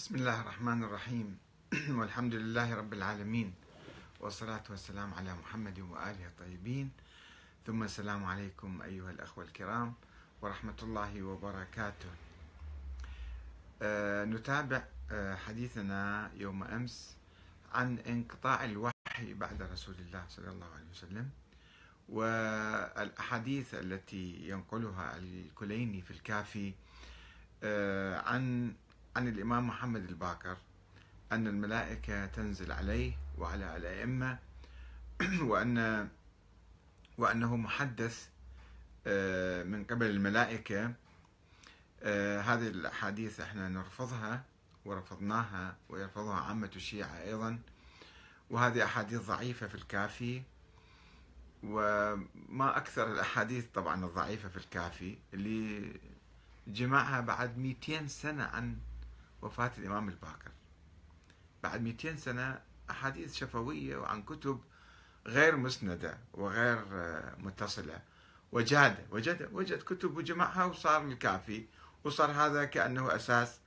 بسم الله الرحمن الرحيم والحمد لله رب العالمين والصلاة والسلام على محمد وآله الطيبين ثم السلام عليكم أيها الأخوة الكرام ورحمة الله وبركاته أه نتابع أه حديثنا يوم أمس عن انقطاع الوحي بعد رسول الله صلى الله عليه وسلم والأحاديث التي ينقلها الكليني في الكافي آه، عن عن الإمام محمد الباكر أن الملائكة تنزل عليه وعلى الأئمة وأن وأنه محدث آه، من قبل الملائكة آه، هذه الأحاديث احنا نرفضها ورفضناها ويرفضها عامة الشيعة أيضا وهذه أحاديث ضعيفة في الكافي وما أكثر الأحاديث طبعا الضعيفة في الكافي اللي جمعها بعد 200 سنة عن وفاة الإمام الباقر بعد 200 سنة أحاديث شفوية وعن كتب غير مسندة وغير آه، متصلة وجادة وجد وجد كتب وجمعها وصار الكافي وصار هذا كأنه أساس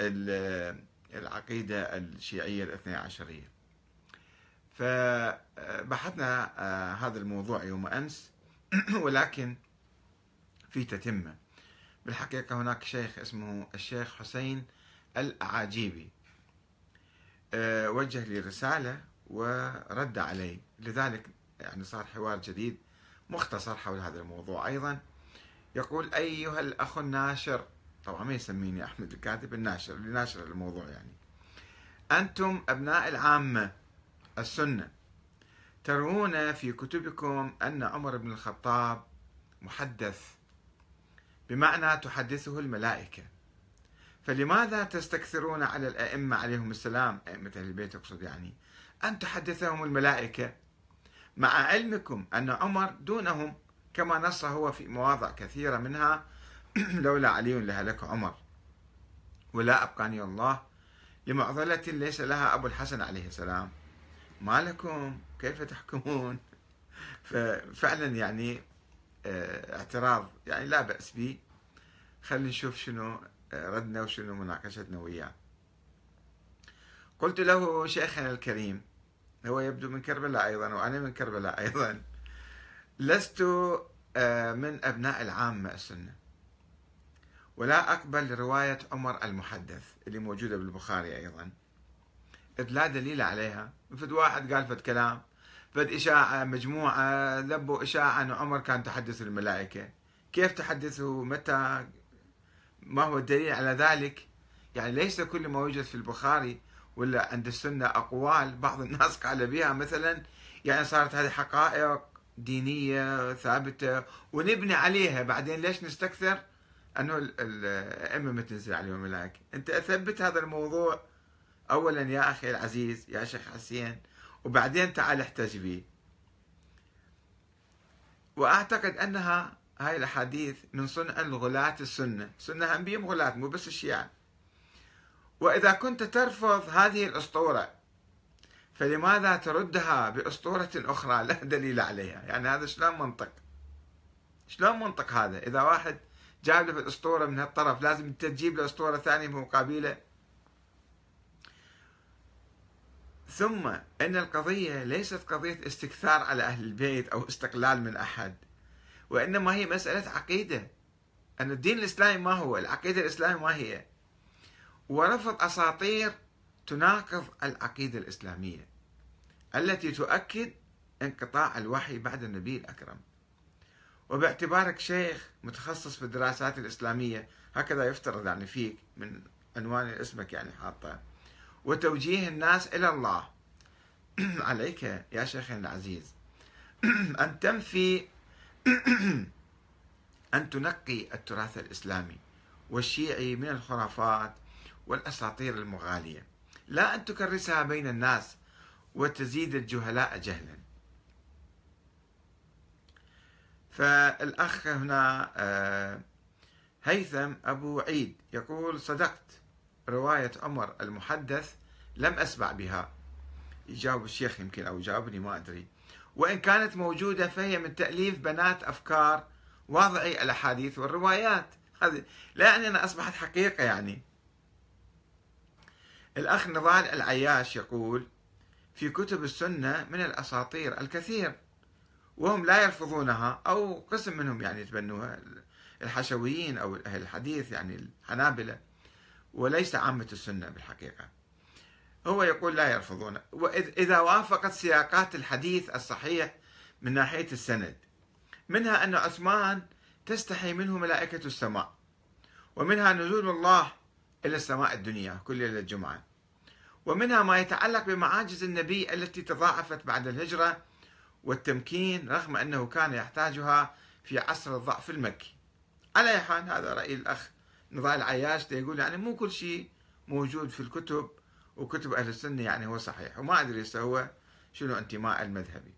آه، العقيدة الشيعية الاثنى عشرية فبحثنا آه، هذا الموضوع يوم أمس ولكن في تتمة بالحقيقة هناك شيخ اسمه الشيخ حسين الأعاجيبي آه، وجه لي رسالة ورد علي لذلك يعني صار حوار جديد مختصر حول هذا الموضوع أيضا يقول أيها الأخ الناشر طبعا ما يسميني أحمد الكاتب الناشر اللي ناشر الموضوع يعني أنتم أبناء العامة السنة ترون في كتبكم أن عمر بن الخطاب محدث بمعنى تحدثه الملائكة فلماذا تستكثرون على الأئمة عليهم السلام أئمة البيت أقصد يعني أن تحدثهم الملائكة مع علمكم أن عمر دونهم كما نص هو في مواضع كثيرة منها لولا علي لهلك عمر ولا أبقاني الله لمعضلة ليس لها أبو الحسن عليه السلام ما لكم كيف تحكمون ففعلا يعني آه، اعتراض يعني لا بأس به خلينا نشوف شنو ردنا وشنو مناقشتنا وياه قلت له شيخنا الكريم هو يبدو من كربلاء أيضا وأنا من كربلاء أيضا لست آه، من أبناء العامة السنة ولا أقبل رواية عمر المحدث اللي موجودة بالبخاري أيضا إذ لا دليل عليها فد واحد قال فد كلام فد إشاعة مجموعة لبوا إشاعة أن عمر كان تحدث الملائكة كيف تحدثه متى ما هو الدليل على ذلك يعني ليس كل ما يوجد في البخاري ولا عند السنة أقوال بعض الناس قال بها مثلا يعني صارت هذه حقائق دينية ثابتة ونبني عليها بعدين ليش نستكثر أنه الأئمة ما تنزل عليهم الملائكة أنت أثبت هذا الموضوع أولا يا أخي العزيز يا شيخ حسين وبعدين تعال احتج به وأعتقد أنها هاي الأحاديث من صنع الغلاة السنة سنة هم بهم غلاة مو بس الشيعة وإذا كنت ترفض هذه الأسطورة فلماذا تردها بأسطورة أخرى لا دليل عليها يعني هذا شلون منطق شلون منطق هذا إذا واحد جاب له الأسطورة من هالطرف لازم أنت تجيب له أسطورة ثانية مقابلة؟ ثم أن القضية ليست قضية استكثار على أهل البيت أو استقلال من أحد وإنما هي مسألة عقيدة أن الدين الإسلامي ما هو العقيدة الإسلامية ما هي ورفض أساطير تناقض العقيدة الإسلامية التي تؤكد انقطاع الوحي بعد النبي الأكرم وباعتبارك شيخ متخصص في الدراسات الإسلامية هكذا يفترض يعني فيك من عنوان اسمك يعني حاطه وتوجيه الناس إلى الله عليك يا شيخنا العزيز أن تنفي أن تنقي التراث الإسلامي والشيعي من الخرافات والأساطير المغالية لا أن تكرسها بين الناس وتزيد الجهلاء جهلا فالأخ هنا آه، هيثم أبو عيد يقول صدقت رواية عمر المحدث لم أسمع بها يجاوب الشيخ يمكن أو يجاوبني ما أدري وإن كانت موجودة فهي من تأليف بنات أفكار واضعي الأحاديث والروايات هذه لا أنها أصبحت حقيقة يعني الأخ نضال العياش يقول في كتب السنة من الأساطير الكثير وهم لا يرفضونها أو قسم منهم يعني يتبنوها الحشويين أو أهل الحديث يعني الحنابلة وليس عامة السنة بالحقيقة هو يقول لا يرفضون إذا وافقت سياقات الحديث الصحيح من ناحية السند منها أن عثمان تستحي منه ملائكة السماء ومنها نزول الله إلى السماء الدنيا كل ليلة الجمعة ومنها ما يتعلق بمعاجز النبي التي تضاعفت بعد الهجرة والتمكين رغم أنه كان يحتاجها في عصر الضعف المكي على حال هذا رأي الأخ نضال عياش يقول يعني مو كل شيء موجود في الكتب وكتب أهل السنة يعني هو صحيح وما أدري هو شنو انتماء المذهبي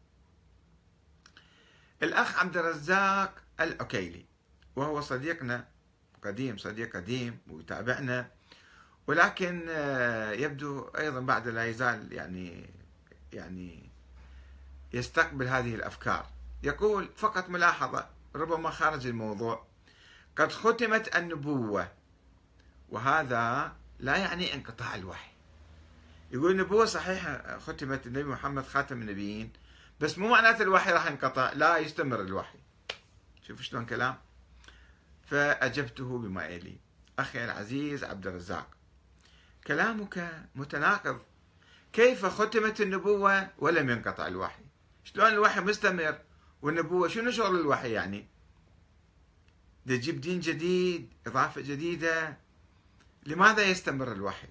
الأخ عبد الرزاق الأكيلي وهو صديقنا قديم صديق قديم ويتابعنا ولكن آه، يبدو أيضا بعد لا يزال يعني يعني يستقبل هذه الأفكار يقول فقط ملاحظة ربما خارج الموضوع قد ختمت النبوة وهذا لا يعني انقطاع الوحي يقول النبوة صحيحة ختمت النبي محمد خاتم النبيين بس مو معناته الوحي راح ينقطع لا يستمر الوحي شوف شلون كلام فأجبته بما يلي أخي العزيز عبد الرزاق كلامك متناقض كيف ختمت النبوة ولم ينقطع الوحي شلون الوحي مستمر والنبوة شنو شغل الوحي يعني تجيب دين جديد إضافة جديدة لماذا يستمر الوحي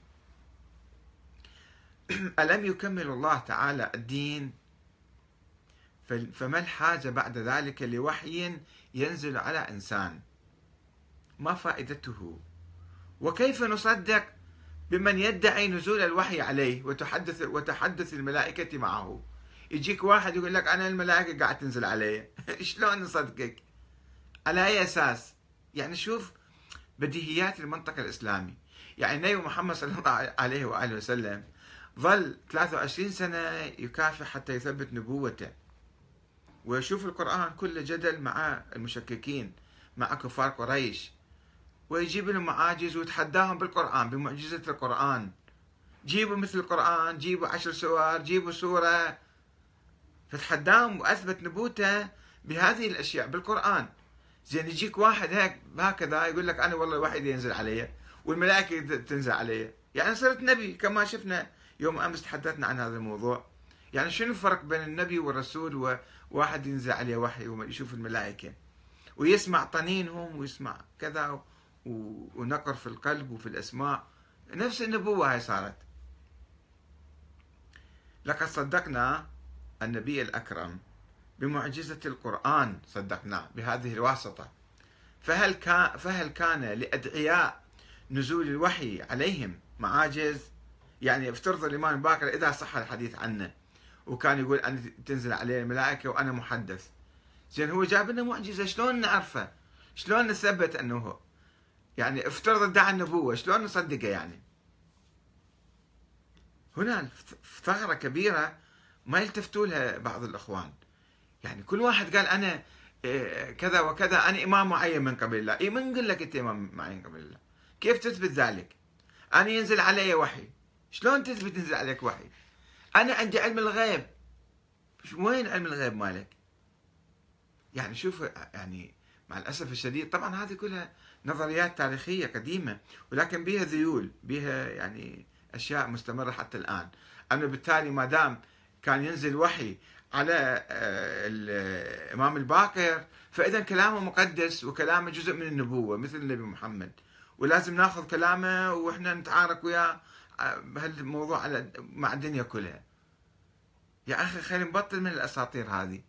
ألم يكمل الله تعالى الدين فما الحاجة بعد ذلك لوحي ينزل على إنسان ما فائدته وكيف نصدق بمن يدعي نزول الوحي عليه وتحدث وتحدث الملائكة معه يجيك واحد يقول لك أنا الملائكة قاعد تنزل علي شلون نصدقك على أي أساس يعني شوف بديهيات المنطق الإسلامي يعني النبي محمد صلى الله عليه وآله وسلم ظل 23 سنة يكافح حتى يثبت نبوته ويشوف القرآن كله جدل مع المشككين مع كفار قريش ويجيب لهم معاجز ويتحداهم بالقرآن بمعجزة القرآن جيبوا مثل القرآن جيبوا عشر سور جيبوا سورة فتحداهم وأثبت نبوته بهذه الأشياء بالقرآن زين يجيك واحد هيك هكذا يقول لك أنا والله الوحيد ينزل علي والملائكة تنزل علي يعني صرت نبي كما شفنا يوم امس تحدثنا عن هذا الموضوع يعني شنو الفرق بين النبي والرسول وواحد ينزل عليه وحي ويشوف الملائكه ويسمع طنينهم ويسمع كذا ونقر في القلب وفي الاسماء نفس النبوه هاي صارت لقد صدقنا النبي الاكرم بمعجزه القران صدقناه بهذه الواسطه فهل كان فهل كان لادعياء نزول الوحي عليهم معاجز يعني افترض الإمام باكر إذا صح الحديث عنه وكان يقول أن تنزل عليه الملائكة وأنا محدث زين هو جاب لنا معجزة شلون نعرفه شلون نثبت أنه هو يعني افترض ادعى النبوة شلون نصدقه يعني هنا ثغرة كبيرة ما يلتفتوا لها بعض الإخوان يعني كل واحد قال أنا إيه، كذا وكذا أنا إمام معين من قبل الله اي من قال لك أنت إمام معين قبل الله كيف تثبت ذلك أنا ينزل علي وحي شلون تثبت ينزل عليك وحي انا عندي علم الغيب وين علم الغيب مالك يعني شوف يعني مع الاسف الشديد طبعا هذه كلها نظريات تاريخيه قديمه ولكن بها ذيول بها يعني اشياء مستمره حتى الان انه بالتالي ما دام كان ينزل وحي على آه، الامام الباقر فاذا كلامه مقدس وكلامه جزء من النبوه مثل النبي محمد ولازم ناخذ كلامه واحنا نتعارك وياه هالموضوع على مع الدنيا كلها يا اخي خلينا نبطل من الاساطير هذه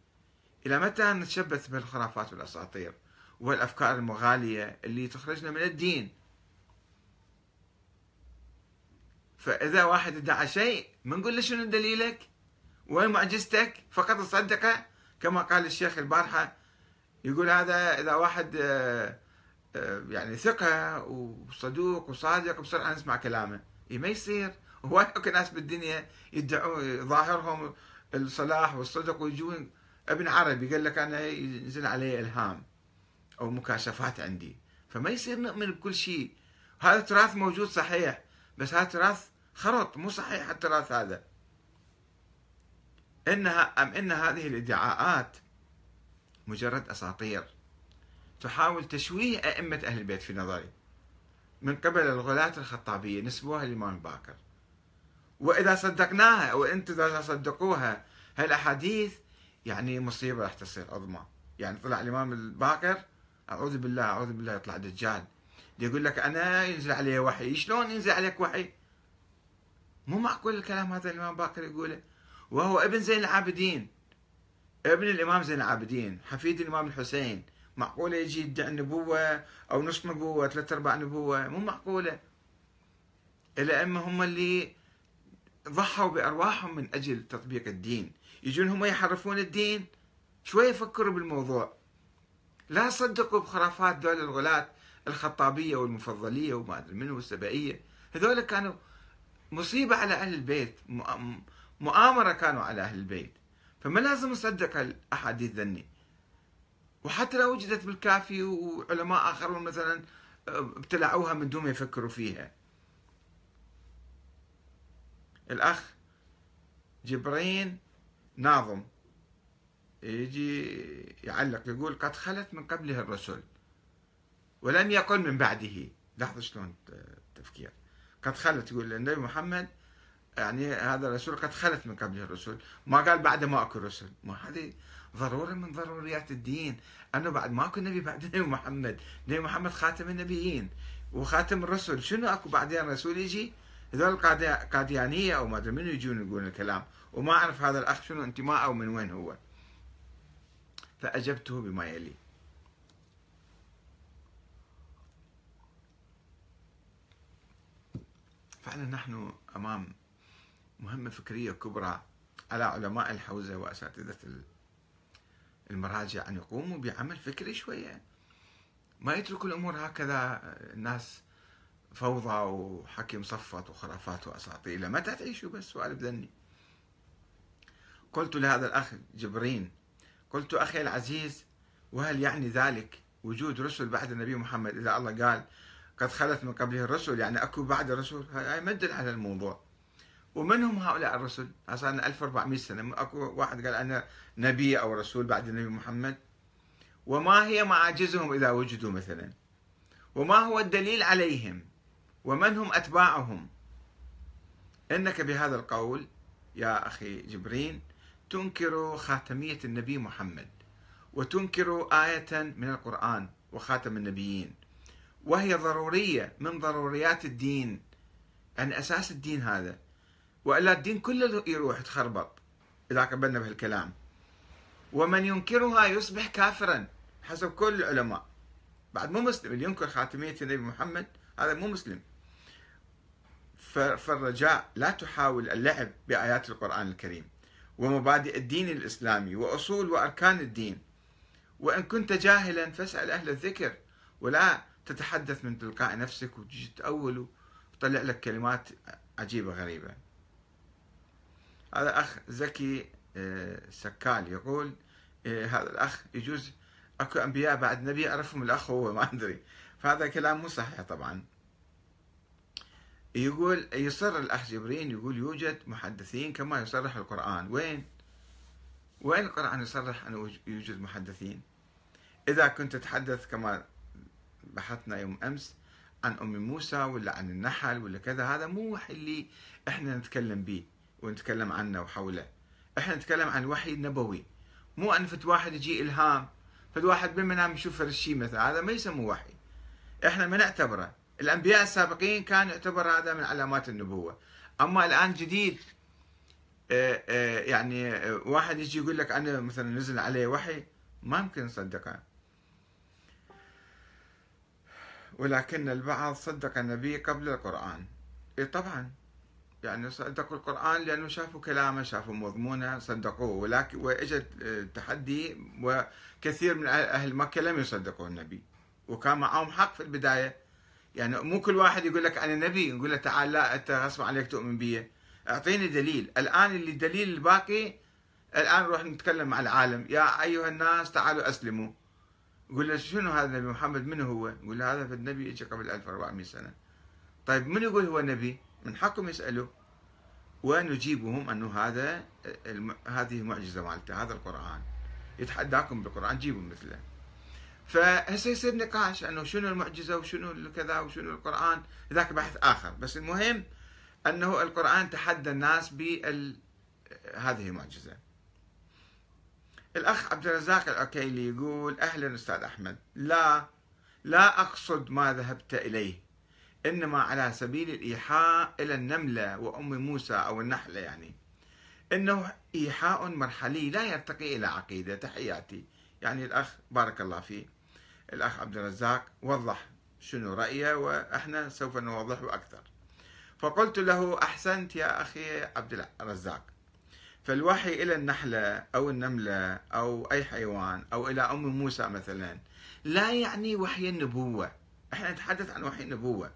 الى متى نتشبث بالخرافات والاساطير والافكار المغاليه اللي تخرجنا من الدين فاذا واحد ادعى شيء ما نقول له شنو دليلك وين معجزتك فقط تصدقه كما قال الشيخ البارحه يقول هذا اذا واحد آه، آه، يعني ثقه وصدوق وصادق بسرعه نسمع كلامه ما يصير هواي اكو ناس بالدنيا يدعون ظاهرهم الصلاح والصدق ويجون ابن عربي قال لك انا ينزل علي الهام او مكاشفات عندي فما يصير نؤمن بكل شيء هذا تراث موجود صحيح بس هذا تراث خرط مو صحيح التراث هذا انها ام ان هذه الادعاءات مجرد اساطير تحاول تشويه ائمه اهل البيت في نظري من قبل الغلاة الخطابية نسبوها للإمام باكر وإذا صدقناها أو أنتم إذا صدقوها هالأحاديث يعني مصيبة راح تصير عظمى يعني طلع الإمام الباكر أعوذ بالله أعوذ بالله يطلع دجال يقول لك أنا ينزل علي وحي شلون ينزل عليك وحي مو معقول الكلام هذا الإمام باكر يقوله وهو ابن زين العابدين ابن الإمام زين العابدين حفيد الإمام الحسين معقولة يجي يدعي النبوة أو نص نبوة ثلاث أرباع نبوة مو معقولة الأئمة هم اللي ضحوا بأرواحهم من أجل تطبيق الدين يجون هم يحرفون الدين شوية فكروا بالموضوع لا صدقوا بخرافات دول الغلاة الخطابية والمفضلية وما أدري منو والسبائية هذول كانوا مصيبة على أهل البيت مؤامرة كانوا على أهل البيت فما لازم نصدق الأحاديث ذني وحتى لو وجدت بالكافي وعلماء آخرون مثلا آه، ابتلعوها من دون ما يفكروا فيها الأخ جبرين ناظم يجي يعلق يقول قد خلت من قبله الرسل ولم يقل من بعده لحظة شلون التفكير قد خلت يقول النبي محمد يعني هذا الرسول قد خلت من قبله الرسل ما قال بعد ما اكو رسل ما هذه ضرورة من ضروريات الدين أنه بعد ماكو نبي بعد نبي محمد نبي محمد خاتم النبيين وخاتم الرسل شنو أكو بعدين رسول يجي هذول قاديانية أو ما أدري منو يجون يقولون الكلام وما أعرف هذا الأخ شنو او ومن وين هو فأجبته بما يلي فعلا نحن أمام مهمة فكرية كبرى على علماء الحوزة وأساتذة المراجع أن يقوموا بعمل فكري شوية ما يتركوا الأمور هكذا الناس فوضى وحكي مصفط وخرافات وأساطيل متى تعيشوا بس سؤال بذني قلت لهذا الأخ جبرين قلت أخي العزيز وهل يعني ذلك وجود رسل بعد النبي محمد إذا الله قال قد خلت من قبله الرسل يعني أكو بعد الرسل هاي مدل على الموضوع ومن هم هؤلاء الرسل؟ صار لنا 1400 سنه اكو واحد قال انا نبي او رسول بعد النبي محمد وما هي معاجزهم اذا وجدوا مثلا وما هو الدليل عليهم ومن هم اتباعهم انك بهذا القول يا اخي جبرين تنكر خاتميه النبي محمد وتنكر ايه من القران وخاتم النبيين وهي ضروريه من ضروريات الدين أن يعني اساس الدين هذا والا الدين كله يروح يتخربط اذا قبلنا بهالكلام ومن ينكرها يصبح كافرا حسب كل العلماء بعد مو مسلم اللي ينكر خاتميه النبي محمد هذا مو مسلم فالرجاء لا تحاول اللعب بايات القران الكريم ومبادئ الدين الاسلامي واصول واركان الدين وان كنت جاهلا فاسال اهل الذكر ولا تتحدث من تلقاء نفسك وتجي تاول وتطلع لك كلمات عجيبه غريبه هذا أخ زكي آه، سكال يقول آه، هذا الأخ يجوز أكو أنبياء بعد نبي اعرفهم الأخ هو ما أدري فهذا كلام مو صحيح طبعا يقول يصر الأخ جبرين يقول يوجد محدثين كما يصرح القرآن وين؟ وين القرآن يصرح أن يوجد محدثين؟ إذا كنت تتحدث كما بحثنا يوم أمس عن أم موسى ولا عن النحل ولا كذا هذا مو اللي إحنا نتكلم به ونتكلم عنه وحوله احنا نتكلم عن وحي نبوي مو ان فت واحد يجي الهام فد واحد بالمنام يشوف فرشي مثلا هذا ما يسموه وحي احنا ما نعتبره الانبياء السابقين كان يعتبر هذا من علامات النبوه اما الان جديد آه، آه، يعني آه، واحد يجي يقول لك انا مثلا نزل عليه وحي ما يمكن نصدقه ولكن البعض صدق النبي قبل القران إيه طبعا يعني صدقوا القرآن لأنه شافوا كلامه شافوا مضمونه صدقوه ولكن وإجت التحدي وكثير من أهل مكة لم يصدقوا النبي وكان معهم حق في البداية يعني مو كل واحد يقول لك أنا نبي نقول له تعال لا أنت غصب عليك تؤمن بي أعطيني دليل الآن اللي الدليل الباقي الآن نروح نتكلم مع العالم يا أيها الناس تعالوا أسلموا يقول له شنو هذا النبي محمد من هو؟ يقول له هذا النبي اجى قبل 1400 سنة طيب من يقول هو نبي؟ من حقهم يسألوا ونجيبهم أنه هذا هذه معجزة مالته هذا القرآن يتحداكم بالقرآن جيبوا مثله فهسه يصير نقاش أنه شنو المعجزة وشنو كذا وشنو القرآن ذاك بحث آخر بس المهم أنه القرآن تحدى الناس بال هذه المعجزة الأخ عبد الرزاق العكيلي يقول أهلا أستاذ أحمد لا لا أقصد ما ذهبت إليه إنما على سبيل الإيحاء إلى النملة وأم موسى أو النحلة يعني إنه إيحاء مرحلي لا يرتقي إلى عقيدة تحياتي يعني الأخ بارك الله فيه الأخ عبد الرزاق وضح شنو رأيه وإحنا سوف نوضحه أكثر فقلت له أحسنت يا أخي عبد الرزاق فالوحي إلى النحلة أو النملة أو أي حيوان أو إلى أم موسى مثلا لا يعني وحي النبوة احنا نتحدث عن وحي النبوة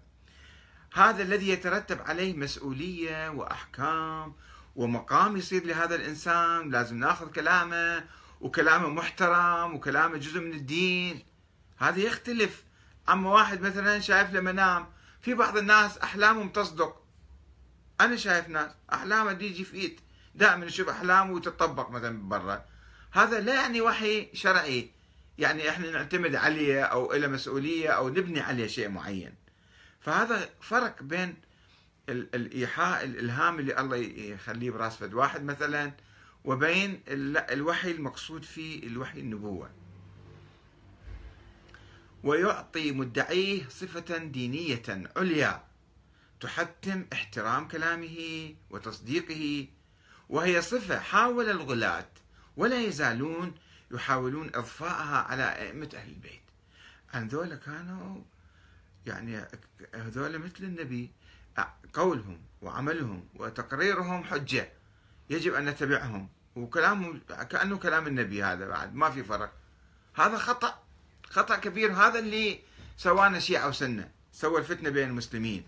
هذا الذي يترتب عليه مسؤولية وأحكام ومقام يصير لهذا الإنسان لازم ناخذ كلامه وكلامه محترم وكلامه جزء من الدين هذا يختلف أما واحد مثلا شايف له منام في بعض الناس أحلامهم تصدق أنا شايف ناس أحلامه تيجي في إيد دائما نشوف أحلامه وتطبق مثلا برا هذا لا يعني وحي شرعي يعني احنا نعتمد عليه او له مسؤوليه او نبني عليه شيء معين فهذا فرق بين الايحاء الالهام اللي الله يخليه براس فد واحد مثلا وبين الوحي المقصود فيه الوحي النبوه ويعطي مدعيه صفه دينيه عليا تحتم احترام كلامه وتصديقه وهي صفه حاول الغلاة ولا يزالون يحاولون اضفائها على ائمه اهل البيت ان ذولا كانوا يعني هذول مثل النبي قولهم وعملهم وتقريرهم حجة يجب أن نتبعهم وكلامهم كأنه كلام النبي هذا بعد ما في فرق هذا خطأ خطأ كبير هذا اللي سوانا شيعة وسنة سوى الفتنة بين المسلمين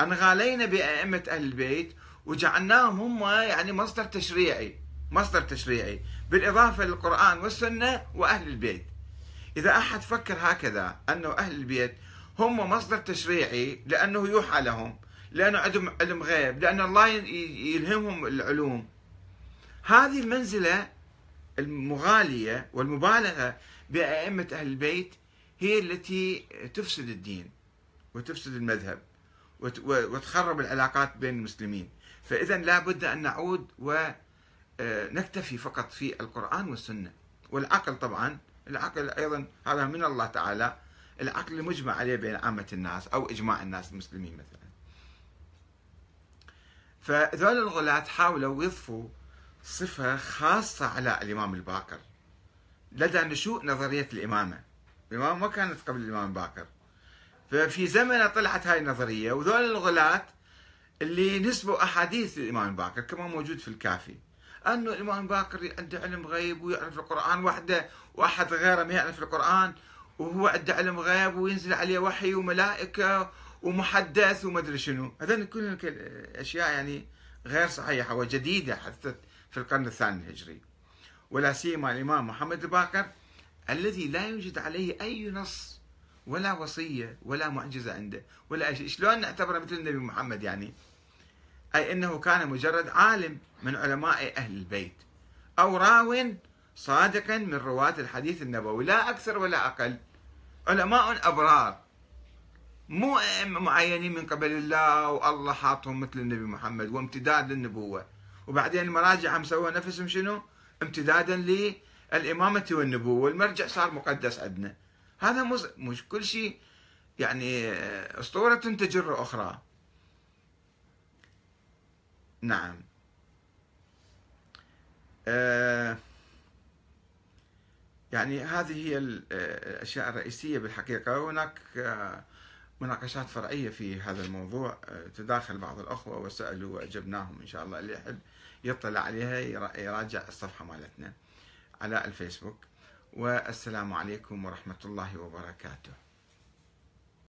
أنغالينا بأئمة أهل البيت وجعلناهم هم يعني مصدر تشريعي مصدر تشريعي بالإضافة للقرآن والسنة وأهل البيت إذا أحد فكر هكذا أنه أهل البيت هم مصدر تشريعي لأنه يوحى لهم لأنه عندهم علم غيب لأن الله يلهمهم العلوم هذه المنزلة المغالية والمبالغة بأئمة أهل البيت هي التي تفسد الدين وتفسد المذهب وتخرب العلاقات بين المسلمين فإذا لابد أن نعود ونكتفي آه، فقط في القرآن والسنة والعقل طبعا العقل أيضا هذا من الله تعالى العقل المجمع عليه بين عامة الناس أو إجماع الناس المسلمين مثلا فذول الغلاة حاولوا يضفوا صفة خاصة على الإمام الباكر لدى نشوء نظرية الإمامة الإمامة ما كانت قبل الإمام الباكر ففي زمنه طلعت هاي النظرية وذول الغلاة اللي نسبوا أحاديث الإمام الباكر كما موجود في الكافي أنه الإمام الباكر عنده علم غيب ويعرف القرآن وحده وأحد غيره ما يعرف القرآن وهو ادعى علم غيب وينزل عليه وحي وملائكة ومحدث وما ادري شنو هذا كل أشياء يعني غير صحيحة وجديدة حدثت في القرن الثاني الهجري ولا سيما الإمام محمد الباقر الذي لا يوجد عليه أي نص ولا وصية ولا معجزة عنده ولا شيء شلون نعتبره مثل النبي محمد يعني أي أنه كان مجرد عالم من علماء أهل البيت أو راو صادقا من رواة الحديث النبوي لا أكثر ولا أقل علماء أبرار مو أئمة معينين من قبل الله والله حاطهم مثل النبي محمد وامتداد للنبوة وبعدين المراجع هم سووا نفسهم شنو امتدادا للإمامة والنبوة والمرجع صار مقدس عندنا هذا مز... مش كل شيء يعني آه، أسطورة تجر أخرى نعم أه يعني هذه هي الأشياء الرئيسية بالحقيقة وهناك آه، مناقشات فرعية في هذا الموضوع آه، تداخل بعض الأخوة وسألوا وأجبناهم إن شاء الله اللي يحب يطلع عليها يراجع الصفحة مالتنا على الفيسبوك والسلام عليكم ورحمة الله وبركاته